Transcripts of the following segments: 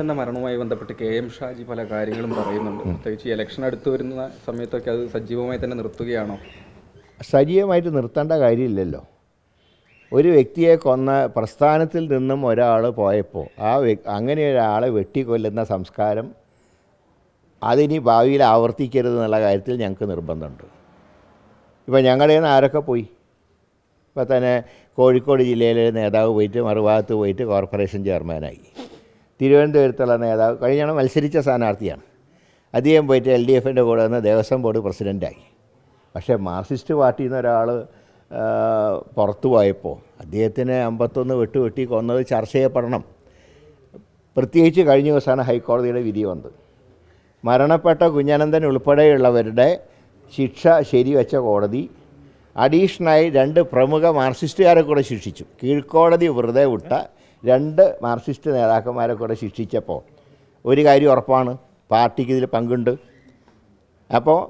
തന്നെ മരണവുമായി ബന്ധപ്പെട്ട് കെ എം ഷാജി പല കാര്യങ്ങളും പറയുന്നുണ്ട് പ്രത്യേകിച്ച് ഇലക്ഷൻ അടുത്ത് വരുന്ന സമയത്തൊക്കെ അത് സജീവമായി തന്നെ നിർത്തുകയാണോ സജീവമായിട്ട് നിർത്തേണ്ട കാര്യമില്ലല്ലോ ഒരു വ്യക്തിയെ കൊന്ന പ്രസ്ഥാനത്തിൽ നിന്നും ഒരാൾ പോയപ്പോൾ ആ അങ്ങനെ ഒരാളെ വെട്ടിക്കൊല്ലുന്ന സംസ്കാരം അതിനി ഭാവിയിൽ ആവർത്തിക്കരുത് എന്നുള്ള കാര്യത്തിൽ ഞങ്ങൾക്ക് നിർബന്ധമുണ്ട് ഇപ്പോൾ ഞങ്ങളുടെ നിന്ന് ആരൊക്കെ പോയി ഇപ്പം തന്നെ കോഴിക്കോട് ജില്ലയിലെ നേതാവ് പോയിട്ട് മറുഭാഗത്ത് പോയിട്ട് കോർപ്പറേഷൻ ചെയർമാനായി തിരുവനന്തപുരത്തുള്ള നേതാവ് കഴിഞ്ഞാണ് മത്സരിച്ച സ്ഥാനാർത്ഥിയാണ് അധികം പോയിട്ട് എൽ ഡി എഫിൻ്റെ കൂടെ നിന്ന് ദേവസ്വം ബോർഡ് പ്രസിഡൻ്റായി പക്ഷേ മാർക്സിസ്റ്റ് പാർട്ടിയിൽ നിന്ന് ഒരാൾ പുറത്തു പോയപ്പോൾ അദ്ദേഹത്തിനെ അമ്പത്തൊന്ന് വെട്ടുവെട്ടി കൊന്നത് ചർച്ച ചെയ്യപ്പെടണം പ്രത്യേകിച്ച് കഴിഞ്ഞ ദിവസമാണ് ഹൈക്കോടതിയുടെ വിധി വന്നത് മരണപ്പെട്ട കുഞ്ഞാനന്ദൻ ഉൾപ്പെടെയുള്ളവരുടെ ശിക്ഷ ശരിവെച്ച കോടതി അഡീഷണലായി രണ്ട് പ്രമുഖ മാർക്സിസ്റ്റുകാരെ കൂടെ ശിക്ഷിച്ചു കീഴ്ക്കോടതി വെറുതെ വിട്ട രണ്ട് മാർക്സിസ്റ്റ് നേതാക്കന്മാരെ കൂടെ ശിക്ഷിച്ചപ്പോൾ ഒരു കാര്യം ഉറപ്പാണ് പാർട്ടിക്ക് ഇതിൽ പങ്കുണ്ട് അപ്പോൾ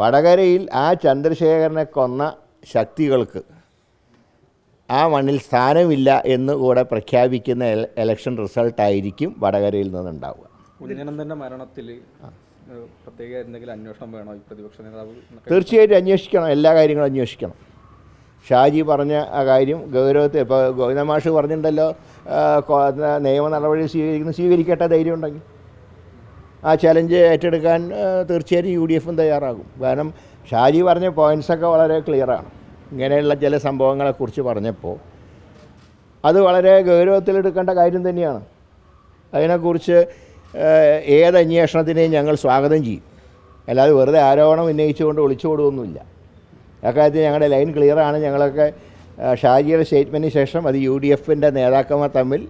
വടകരയിൽ ആ ചന്ദ്രശേഖരനെ കൊന്ന ശക്തികൾക്ക് ആ മണ്ണിൽ സ്ഥാനമില്ല എന്ന് കൂടെ പ്രഖ്യാപിക്കുന്ന എലക്ഷൻ റിസൾട്ടായിരിക്കും വടകരയിൽ നിന്നുണ്ടാവുക കുഞ്ഞനന്ദൻ്റെ മരണത്തിൽ പ്രത്യേക എന്തെങ്കിലും അന്വേഷണം വേണോ ഈ പ്രതിപക്ഷ നേതാവ് തീർച്ചയായിട്ടും അന്വേഷിക്കണം എല്ലാ കാര്യങ്ങളും അന്വേഷിക്കണം ഷാജി പറഞ്ഞ ആ കാര്യം ഗൗരവത്തിൽ ഇപ്പോൾ ഗോവിന്ദമാഷ് പറഞ്ഞിട്ടുണ്ടല്ലോ നിയമ നടപടി സ്വീകരിക്കുന്നു സ്വീകരിക്കട്ടെ ധൈര്യം ഉണ്ടെങ്കിൽ ആ ചലഞ്ച് ഏറ്റെടുക്കാൻ തീർച്ചയായും യു ഡി എഫും തയ്യാറാകും കാരണം ഷാജി പറഞ്ഞ പോയിൻസൊക്കെ വളരെ ക്ലിയറാണ് ഇങ്ങനെയുള്ള ചില സംഭവങ്ങളെക്കുറിച്ച് പറഞ്ഞപ്പോൾ അത് വളരെ ഗൗരവത്തിലെടുക്കേണ്ട കാര്യം തന്നെയാണ് അതിനെക്കുറിച്ച് ഏത് അന്വേഷണത്തിനെയും ഞങ്ങൾ സ്വാഗതം ചെയ്യും അല്ലാതെ വെറുതെ ആരോപണം ഉന്നയിച്ചുകൊണ്ട് ഒളിച്ചോടുകയൊന്നുമില്ല അക്കാര്യത്തിൽ ഞങ്ങളുടെ ലൈൻ ക്ലിയറാണ് ഞങ്ങളൊക്കെ ഷാജിയുടെ സ്റ്റേറ്റ്മെൻറ്റിന് ശേഷം അത് യു ഡി എഫിൻ്റെ നേതാക്കന്മാർ തമ്മിൽ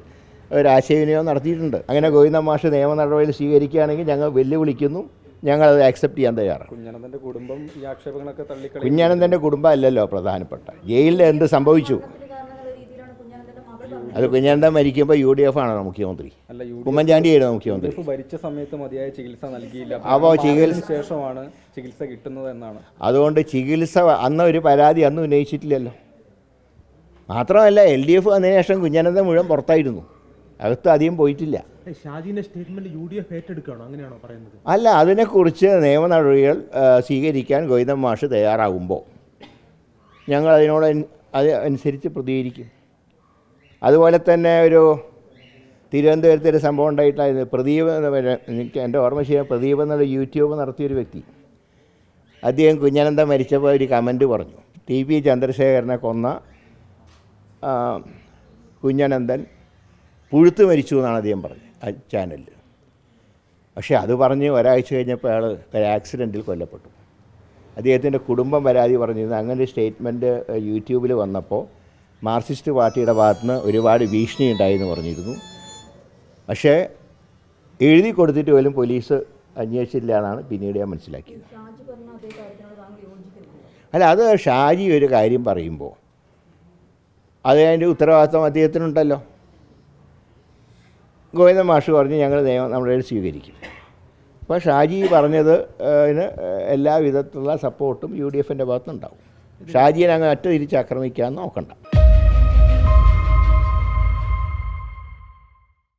ഒരാശയവിനിമയം നടത്തിയിട്ടുണ്ട് അങ്ങനെ ഗോവിന്ദ മാഷ് നിയമ നടപടികൾ സ്വീകരിക്കുകയാണെങ്കിൽ ഞങ്ങൾ വെല്ലുവിളിക്കുന്നു ഞങ്ങളത് ആക്സെപ്റ്റ് ചെയ്യാൻ തയ്യാറാണ് കുഞ്ഞാനന്ദൻ്റെ കുടുംബം ഈ ആക്ഷേപങ്ങളൊക്കെ തള്ളി കുടുംബം അല്ലല്ലോ പ്രധാനപ്പെട്ട ജയിലിൽ എന്ത് സംഭവിച്ചു അത് കുഞ്ഞാണ്ട മരിക്കുമ്പോൾ യു ഡി എഫ് ആണോ മുഖ്യമന്ത്രി ഉമ്മൻചാണ്ടി ആയിരുന്നു മുഖ്യമന്ത്രി ഭരിച്ച സമയത്ത് മതിയായ ചികിത്സ നൽകിയില്ല അപ്പോൾ ചികിത്സ ശേഷമാണ് ചികിത്സ കിട്ടുന്നത് എന്നാണ് അതുകൊണ്ട് ചികിത്സ അന്ന് ഒരു പരാതി അന്ന് ഉന്നയിച്ചിട്ടില്ലല്ലോ മാത്രമല്ല എൽ ഡി എഫ് വന്നതിന് ശേഷം കുഞ്ഞാനന്ദ മുഴുവൻ പുറത്തായിരുന്നു അകത്ത് അധികം പോയിട്ടില്ല അല്ല അതിനെക്കുറിച്ച് നിയമ നടപടികൾ സ്വീകരിക്കാൻ ഗോവിന്ദൻ മാഷ് തയ്യാറാകുമ്പോൾ ഞങ്ങൾ അതിനോട് അത് അനുസരിച്ച് പ്രതികരിക്കും അതുപോലെ തന്നെ ഒരു തിരുവനന്തപുരത്ത് ഒരു സംഭവം ഉണ്ടായിട്ടായിരുന്നു പ്രദീപ് എനിക്ക് എൻ്റെ ഓർമ്മ ശരിയാണ് പ്രദീപ് എന്നുള്ള യൂട്യൂബ് നടത്തിയൊരു വ്യക്തി അദ്ദേഹം കുഞ്ഞനന്ദ മരിച്ചപ്പോൾ ഒരു കമൻറ്റ് പറഞ്ഞു ടി പി ചന്ദ്രശേഖരനെ കൊന്ന കുഞ്ഞനന്ദൻ പുഴുത്ത് മരിച്ചു എന്നാണ് അദ്ദേഹം പറഞ്ഞത് ആ ചാനലിൽ പക്ഷേ അത് പറഞ്ഞ് ഒരാഴ്ച കഴിഞ്ഞപ്പോൾ അയാൾ ഒരു ആക്സിഡൻറ്റിൽ കൊല്ലപ്പെട്ടു അദ്ദേഹത്തിൻ്റെ കുടുംബം പരാതി പറഞ്ഞിരുന്നു അങ്ങനെ ഒരു സ്റ്റേറ്റ്മെൻറ്റ് യൂട്യൂബിൽ വന്നപ്പോൾ മാർക്സിസ്റ്റ് പാർട്ടിയുടെ ഭാഗത്തുനിന്ന് ഒരുപാട് ഭീഷണി ഉണ്ടായെന്ന് പറഞ്ഞിരുന്നു പക്ഷേ എഴുതി കൊടുത്തിട്ട് പോലും പോലീസ് അന്വേഷിച്ചില്ല എന്നാണ് പിന്നീട് ഞാൻ മനസ്സിലാക്കിയത് അല്ല അത് ഷാജി ഒരു കാര്യം പറയുമ്പോൾ അത് അതിൻ്റെ ഉത്തരവാദിത്വം അദ്ദേഹത്തിനുണ്ടല്ലോ ഗോവിന്ദ മാഷ് പറഞ്ഞ് ഞങ്ങൾ നിയമം നമ്മുടെ സ്വീകരിക്കും അപ്പോൾ ഷാജി പറഞ്ഞത് എല്ലാവിധത്തിലുള്ള സപ്പോർട്ടും യു ഡി എഫിൻ്റെ ഭാഗത്തുനിന്നുണ്ടാവും ഷാജിയെ അങ്ങ് അറ്റ തിരിച്ച് ആക്രമിക്കാൻ നോക്കണ്ട